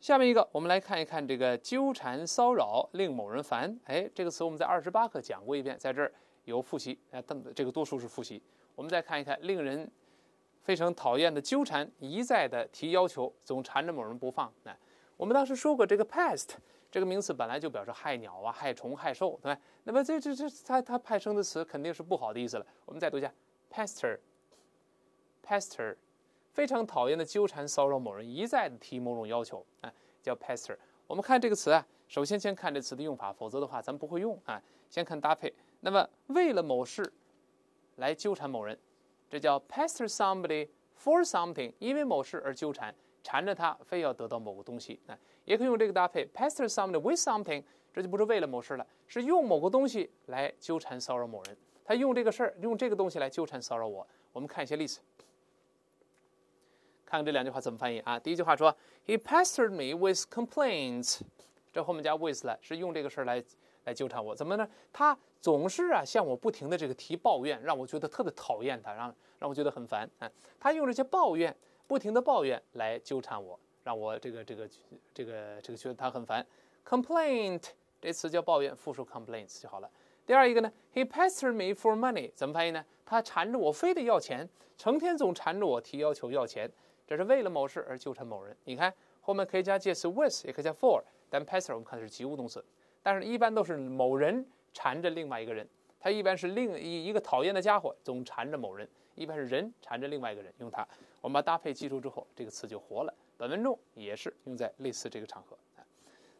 下面一个，我们来看一看这个纠缠骚扰令某人烦。哎，这个词我们在二十八课讲过一遍，在这儿有复习哎，但这个多数是复习。我们再看一看令人非常讨厌的纠缠，一再的提要求，总缠着某人不放。哎，我们当时说过这个 pest 这个名词本来就表示害鸟啊、害虫、害兽，对吧？那么这这这它它派生的词肯定是不好的意思了。我们再读一下 pestor，pestor。非常讨厌的纠缠骚扰某人，一再的提某种要求，啊，叫 pester。我们看这个词啊，首先先看这词的用法，否则的话咱不会用啊。先看搭配。那么为了某事来纠缠某人，这叫 pester somebody for something，因为某事而纠缠，缠着他，非要得到某个东西啊。也可以用这个搭配 pester somebody with something，这就不是为了某事了，是用某个东西来纠缠骚扰某人。他用这个事儿，用这个东西来纠缠骚扰我。我们看一些例子。看这两句话怎么翻译啊？第一句话说，He p e s t e r e d me with complaints，这后面加 with 了，是用这个事儿来来纠缠我，怎么呢？他总是啊向我不停的这个提抱怨，让我觉得特别讨厌他，让让我觉得很烦啊。他用这些抱怨，不停的抱怨来纠缠我，让我这个这个这个这个觉得他很烦。Complaint 这词叫抱怨，复数 complaints 就好了。第二一个呢，He p e s t e r e d me for money，怎么翻译呢？他缠着我，非得要钱，成天总缠着我提要求要钱。这是为了某事而纠缠某人，你看后面可以加介词 with，也可以加 for。但 p a s t e r 我们看的是及物动词，但是一般都是某人缠着另外一个人，他一般是另一一个讨厌的家伙总缠着某人，一般是人缠着另外一个人。用它，我们把搭配记住之后，这个词就活了。本文中也是用在类似这个场合。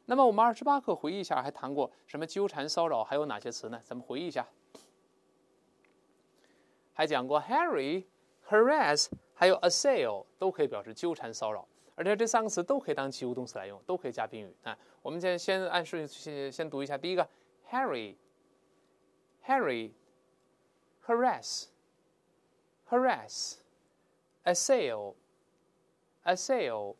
那么我们二十八课回忆一下，还谈过什么纠缠、骚扰，还有哪些词呢？咱们回忆一下，还讲过 h a r r y harass。还有 assail 都可以表示纠缠骚扰，而且这三个词都可以当及物动词来用，都可以加宾语啊。我们先先按顺序先先读一下，第一个 harry，harry，harass，harass，assail，assail，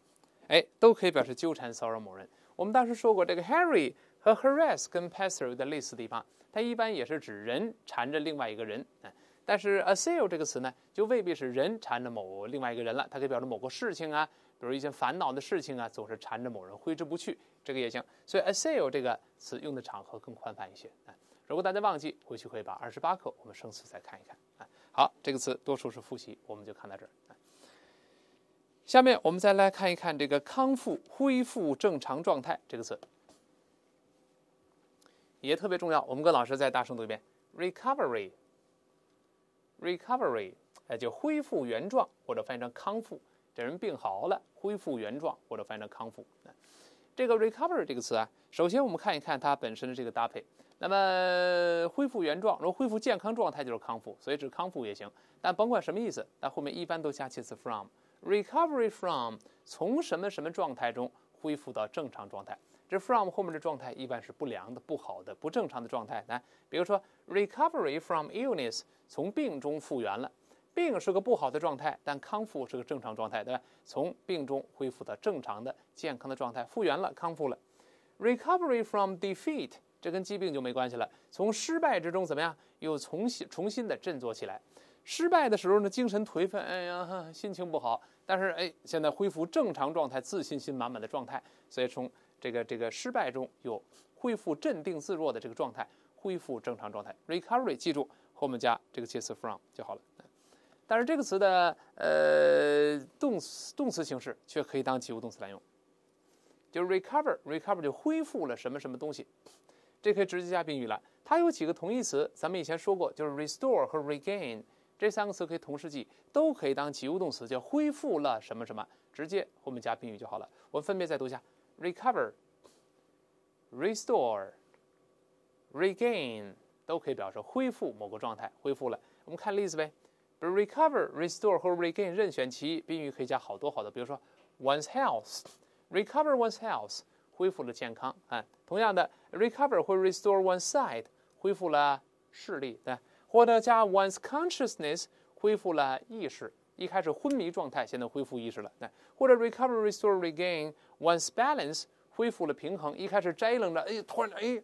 哎，都可以表示纠缠骚扰某人。我们当时说过，这个 harry 和 harass 跟 p a s s e r 有的类似地方，它一般也是指人缠着另外一个人，哎。但是 assail 这个词呢，就未必是人缠着某另外一个人了，它可以表示某个事情啊，比如一些烦恼的事情啊，总是缠着某人挥之不去，这个也行。所以 assail 这个词用的场合更宽泛一些啊。如果大家忘记，回去可以把二十八课我们生词再看一看啊。好，这个词多数是复习，我们就看到这儿啊。下面我们再来看一看这个康复恢复正常状态这个词，也特别重要。我们跟老师再大声读一遍：recovery。Recovery，哎，就恢复原状，或者翻译成康复。这人病好了，恢复原状，或者翻译成康复。这个 recovery 这个词啊，首先我们看一看它本身的这个搭配。那么恢复原状，如果恢复健康状态就是康复，所以指康复也行。但甭管什么意思，它后面一般都加介词 from。recovery from，从什么什么状态中恢复到正常状态。这 from 后面的状态一般是不良的、不好的、不正常的状态。来，比如说，recovery from illness，从病中复原了。病是个不好的状态，但康复是个正常状态，对吧？从病中恢复到正常的、健康的状态，复原了，康复了。recovery from defeat，这跟疾病就没关系了。从失败之中怎么样？又重新、重新的振作起来。失败的时候呢，精神颓废，哎呀，心情不好。但是哎，现在恢复正常状态，自信心满满的状态，所以从。这个这个失败中有恢复镇定自若的这个状态，恢复正常状态。Recovery，记住后面加这个介词 from 就好了。但是这个词的呃动动词形式却可以当及物动词来用，就是 recover，recover 就恢复了什么什么东西，这可以直接加宾语了。它有几个同义词，咱们以前说过，就是 restore 和 regain 这三个词可以同时记，都可以当及物动词，就恢复了什么什么，直接后面加宾语就好了。我们分别再读一下。recover、restore、regain 都可以表示恢复某个状态，恢复了。我们看例子呗，比如 recover、restore 或 regain 任选其一，宾语可以加好多好多。比如说 one's health，recover one's health，恢复了健康啊。同样的，recover 或 restore one's sight，恢复了视力，对或者加 one's consciousness，恢复了意识，一开始昏迷状态，现在恢复意识了，对或者 recover、restore、regain。Once balance 恢复了平衡，一开始摘愣着，哎，突然，哎，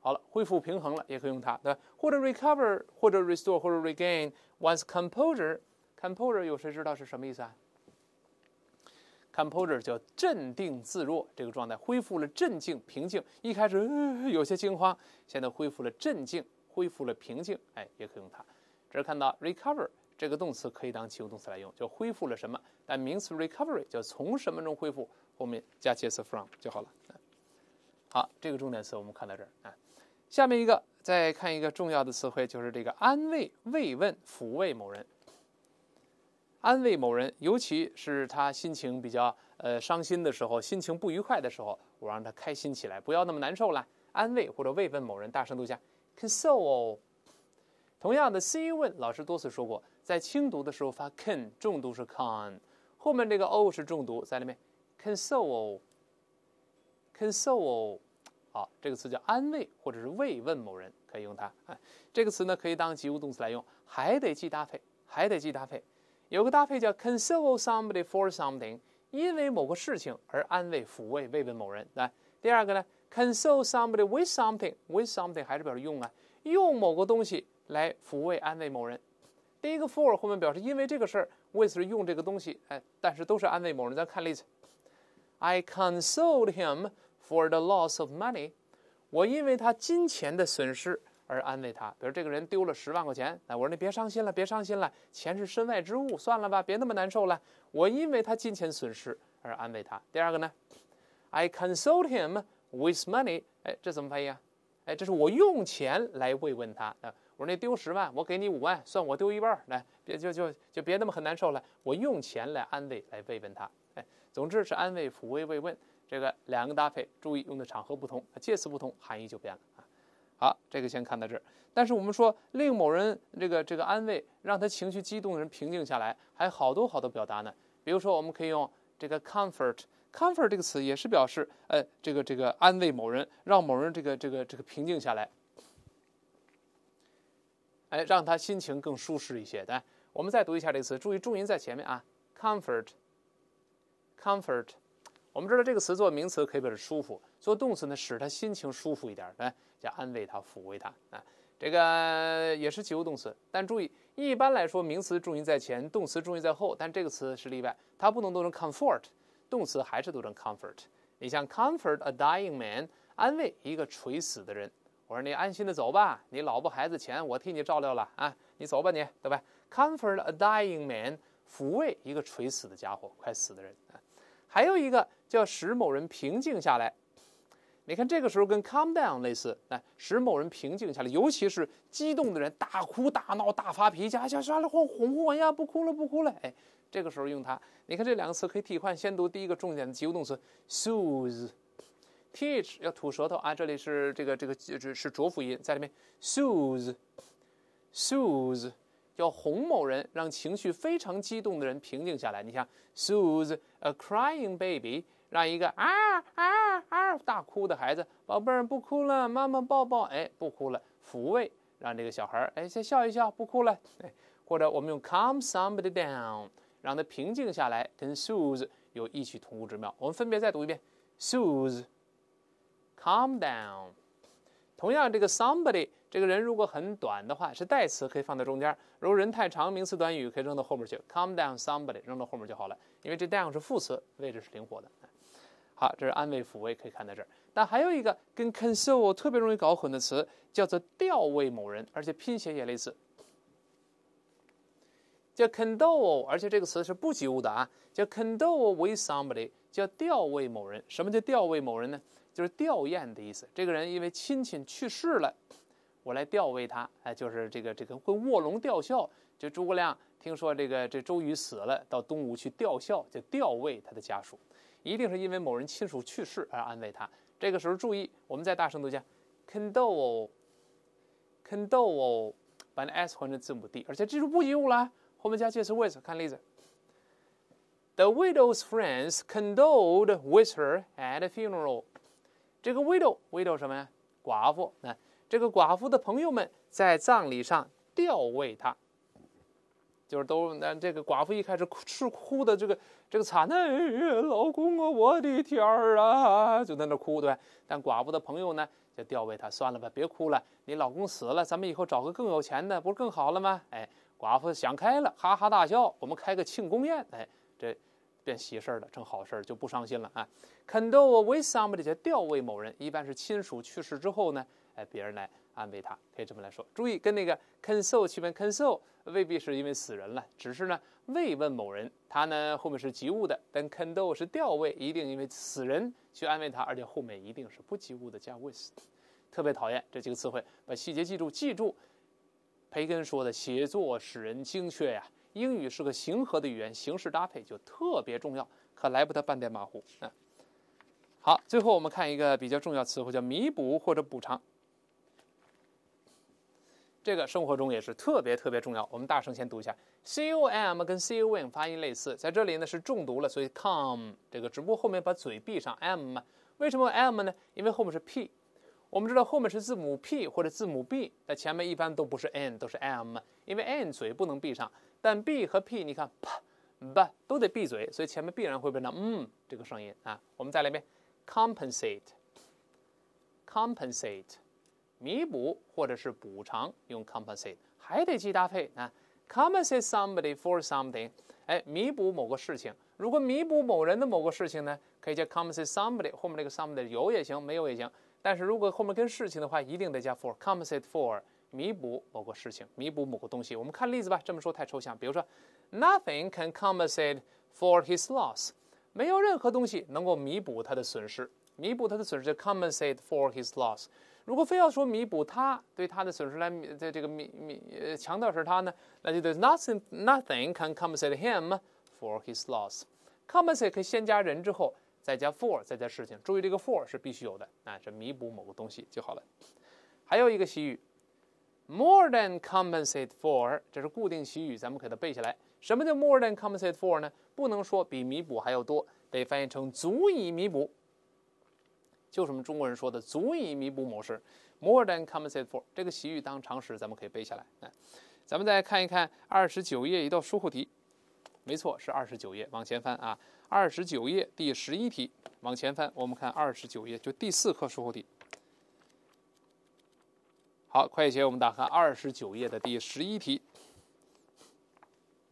好了，恢复平衡了，也可以用它，对吧？或者 recover，或者 restore，或者 regain。Once composure，composure 有谁知道是什么意思啊？composure 叫镇定自若，这个状态恢复了镇静、平静。一开始有些惊慌，现在恢复了镇静，恢复了平静，哎，也可以用它。只是看到 recover 这个动词可以当形动词来用，就恢复了什么？但名词 recovery 叫从什么中恢复？后面加介词 from 就好了。好，这个重点词我们看到这儿啊。下面一个，再看一个重要的词汇，就是这个安慰、慰问、抚慰某人。安慰某人，尤其是他心情比较呃伤心的时候，心情不愉快的时候，我让他开心起来，不要那么难受了。安慰或者慰问某人，大声读一下，console。同样的 c o e 老师多次说过，在轻读的时候发 k，重读是 con，后面这个 o 是重读，在里面。console，console，好，这个词叫安慰或者是慰问某人，可以用它。哎，这个词呢可以当及物动词来用，还得记搭配，还得记搭配。有个搭配叫 console somebody for something，因为某个事情而安慰、抚慰、慰问某人，来，第二个呢，console somebody with something，with something 还是表示用啊，用某个东西来抚慰、安慰某人。第一个 for 后面表示因为这个事儿，with 是用这个东西，哎，但是都是安慰某人。咱看例子。I console him for the loss of money，我因为他金钱的损失而安慰他。比如这个人丢了十万块钱，哎，我说你别伤心了，别伤心了，钱是身外之物，算了吧，别那么难受了。我因为他金钱损失而安慰他。第二个呢，I console him with money，哎，这怎么翻译啊？哎，这是我用钱来慰问他。啊，我说你丢十万，我给你五万，算我丢一半来，别就就就别那么很难受了。我用钱来安慰，来慰问他。总之是安慰、抚慰、慰问，这个两个搭配注意用的场合不同，介词不同，含义就变了啊。好，这个先看到这儿。但是我们说令某人这个这个安慰，让他情绪激动的人平静下来，还有好多好多表达呢。比如说，我们可以用这个 comfort，comfort 这个词也是表示，呃，这个这个安慰某人，让某人这个这个这个平静下来，哎，让他心情更舒适一些来，我们再读一下这个词，注意重音在前面啊，comfort。Comfort，我们知道这个词做名词可以表示舒服，做动词呢使他心情舒服一点，哎，叫安慰他，抚慰他啊。这个也是及物动词，但注意一般来说名词重音在前，动词重音在后，但这个词是例外，它不能读成 comfort，动词还是读成 comfort。你像 comfort a dying man，安慰一个垂死的人，我说你安心的走吧，你老婆孩子钱我替你照料了啊，你走吧你，对吧？Comfort a dying man，抚慰一个垂死的家伙，快死的人啊。还有一个叫使某人平静下来，你看这个时候跟 calm down 类似，哎，使某人平静下来，尤其是激动的人大哭大闹大发脾气，哎，说了，哄哄我呀，不哭了不哭了，哎，这个时候用它。你看这两个词可以替换。先读第一个重点的及物动词 s o o h e th 要吐舌头啊，这里是这个这个是浊辅音在里面 s o o h e sooze。叫哄某人，让情绪非常激动的人平静下来。你想，sooze a crying baby，让一个啊啊啊大哭的孩子，宝贝儿不哭了，妈妈抱抱，哎，不哭了，抚慰，让这个小孩儿，哎，先笑一笑，不哭了。哎，或者我们用 calm somebody down，让他平静下来，跟 sooze 有异曲同工之妙。我们分别再读一遍，sooze，calm down。同样，这个 somebody。这个人如果很短的话，是代词，可以放在中间；如果人太长，名词短语可以扔到后面去。"calm down somebody" 扔到后面就好了，因为这 "down" 是副词，位置是灵活的。好，这是安慰抚慰，可以看到这儿。但还有一个跟 "console" 特别容易搞混的词，叫做吊慰某人，而且拼写也类似，叫 "condole"。而且这个词是不及物的啊，叫 "condole with somebody"，叫吊慰某人。什么叫吊慰某人呢？就是吊唁的意思。这个人因为亲戚去世了。我来吊位，他，哎，就是这个这个会卧龙吊孝，就诸葛亮听说这个这周瑜死了，到东吴去吊孝，就吊慰他的家属，一定是因为某人亲属去世而安慰他。这个时候注意，我们再大声读一下：condole，condole，把那 s 换成字母 d，而且这是不及物了，后面加介词 with。看例子：The widow's friends condoled with her at funeral。这个 widow，widow 什么呀？寡妇，那。这个寡妇的朋友们在葬礼上吊慰她，就是都那这个寡妇一开始哭是哭的，这个这个惨啊，老公啊，我的天儿啊，就在那哭对。但寡妇的朋友呢，就吊慰她，算了吧，别哭了，你老公死了，咱们以后找个更有钱的，不是更好了吗？哎，寡妇想开了，哈哈大笑。我们开个庆功宴，哎，这变喜事儿了，成好事儿，就不伤心了啊。Condo with somebody 叫吊慰某人，一般是亲属去世之后呢。哎，别人来安慰他，可以这么来说。注意，跟那个 console 区分，console 未必是因为死人了，只是呢慰问某人。他呢后面是及物的，但 condo 是调位，一定因为死人去安慰他，而且后面一定是不及物的加 with。特别讨厌这几个词汇，把细节记住。记住，培根说的“写作使人精确呀”，英语是个形合的语言，形式搭配就特别重要，可来不得半点马虎啊。好，最后我们看一个比较重要词汇，叫弥补或者补偿。这个生活中也是特别特别重要。我们大声先读一下，c o m 跟 c o n 发音类似，在这里呢是重读了，所以 com 这个只不过后面把嘴闭上 m 嘛？为什么 m 呢？因为后面是 p，我们知道后面是字母 p 或者字母 b，那前面一般都不是 n，都是 m，因为 n 嘴不能闭上，但 b 和 p，你看 p b 都得闭嘴，所以前面必然会变成嗯这个声音啊。我们再来一遍，compensate，compensate。弥补或者是补偿，用 compensate，还得记搭配啊。compensate somebody for something，哎，弥补某个事情。如果弥补某人的某个事情呢，可以叫 compensate somebody，后面这个 somebody 有也行，没有也行。但是如果后面跟事情的话，一定得加 for，compensate for 弥补某个事情，弥补某个东西。我们看例子吧，这么说太抽象。比如说，nothing can compensate for his loss，没有任何东西能够弥补他的损失。弥补他的损失就 compensate for his loss。如果非要说弥补他对他的损失来，这个强调是他呢，那就 there's nothing nothing can compensate him for his loss。compensate 可以先加人之后再加 for 再加事情，注意这个 for 是必须有的，啊，是弥补某个东西就好了。还有一个习语，more than compensate for，这是固定习语，咱们给它背下来。什么叫 more than compensate for 呢？不能说比弥补还要多，得翻译成足以弥补。就是我们中国人说的“足以弥补某事 ”，more than compensate for 这个习语当常识咱们可以背下来。哎，咱们再看一看二十九页一道术后题，没错是二十九页，往前翻啊。二十九页第十一题，往前翻，我们看二十九页就第四课术后题。好，快一些，我们打开二十九页的第十一题。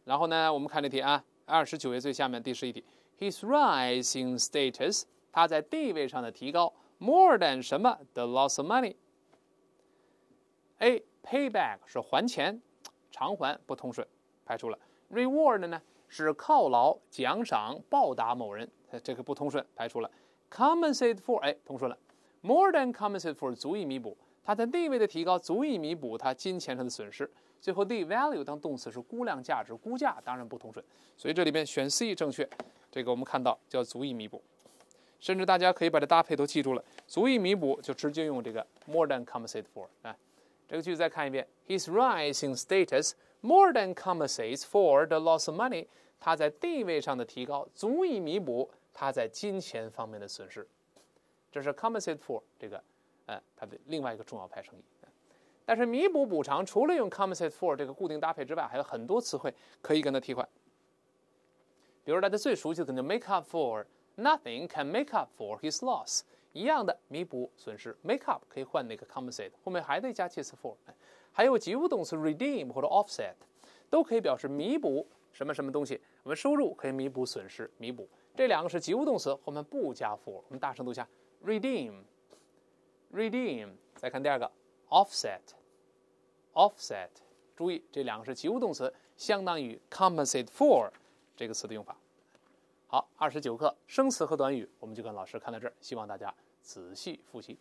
然后呢，我们看这题啊，二十九页最下面第十一题，His rising status。他在地位上的提高，more than 什么？the loss of money。A. pay back 是还钱，偿还不通顺，排除了。reward 呢？是犒劳、奖赏、报答某人，这个不通顺，排除了。compensate for，哎，通顺了。more than compensate for 足以弥补他的地位的提高，足以弥补他金钱上的损失。最后，D. value 当动词是估量价值、估价，当然不通顺。所以这里边选 C 正确。这个我们看到叫足以弥补。甚至大家可以把这搭配都记住了，足以弥补，就直接用这个 more than c o m p e n s a t e for 啊。这个句子再看一遍：His rising status more than compensates for the loss of money。他在地位上的提高足以弥补他在金钱方面的损失。这是 c o m p e n s a t e for 这个，呃，它的另外一个重要派生义。但是弥补补偿除了用 c o m p e n s a t e for 这个固定搭配之外，还有很多词汇可以跟它替换。比如大家最熟悉的肯定 make up for。Nothing can make up for his loss。一样的，弥补损失，make up 可以换那个 compensate，后面还得加介词 for。还有及物动词 redeem 或者 offset，都可以表示弥补什么什么东西。我们收入可以弥补损失，弥补这两个是及物动词，后面不加 for。我们大声读一下：redeem，redeem。再看第二个，offset，offset。注意这两个是及物动词，相当于 compensate for 这个词的用法。好，二十九课生词和短语，我们就跟老师看到这儿，希望大家仔细复习。